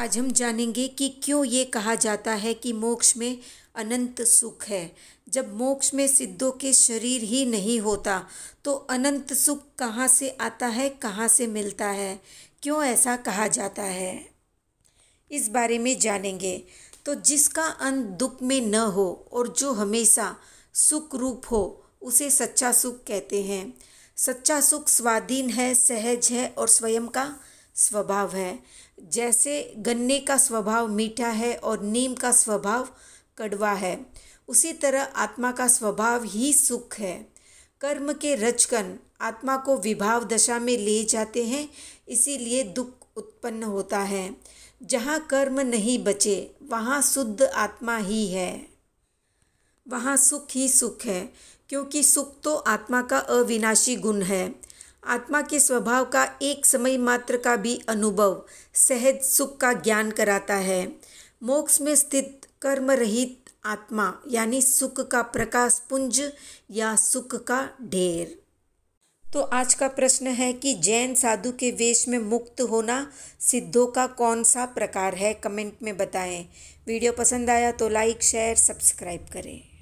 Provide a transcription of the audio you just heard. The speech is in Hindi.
आज हम जानेंगे कि क्यों ये कहा जाता है कि मोक्ष में अनंत सुख है जब मोक्ष में सिद्धों के शरीर ही नहीं होता तो अनंत सुख कहाँ से आता है कहाँ से मिलता है क्यों ऐसा कहा जाता है इस बारे में जानेंगे तो जिसका अंत दुख में न हो और जो हमेशा सुख रूप हो उसे सच्चा सुख कहते हैं सच्चा सुख स्वाधीन है सहज है और स्वयं का स्वभाव है जैसे गन्ने का स्वभाव मीठा है और नीम का स्वभाव कड़वा है उसी तरह आत्मा का स्वभाव ही सुख है कर्म के रचकन आत्मा को विभाव दशा में ले जाते हैं इसीलिए दुख उत्पन्न होता है जहाँ कर्म नहीं बचे वहाँ शुद्ध आत्मा ही है वहाँ सुख ही सुख है क्योंकि सुख तो आत्मा का अविनाशी गुण है आत्मा के स्वभाव का एक समय मात्र का भी अनुभव सहज सुख का ज्ञान कराता है मोक्ष में स्थित कर्म रहित आत्मा यानी सुख का प्रकाश पुंज या सुख का ढेर तो आज का प्रश्न है कि जैन साधु के वेश में मुक्त होना सिद्धों का कौन सा प्रकार है कमेंट में बताएं वीडियो पसंद आया तो लाइक शेयर सब्सक्राइब करें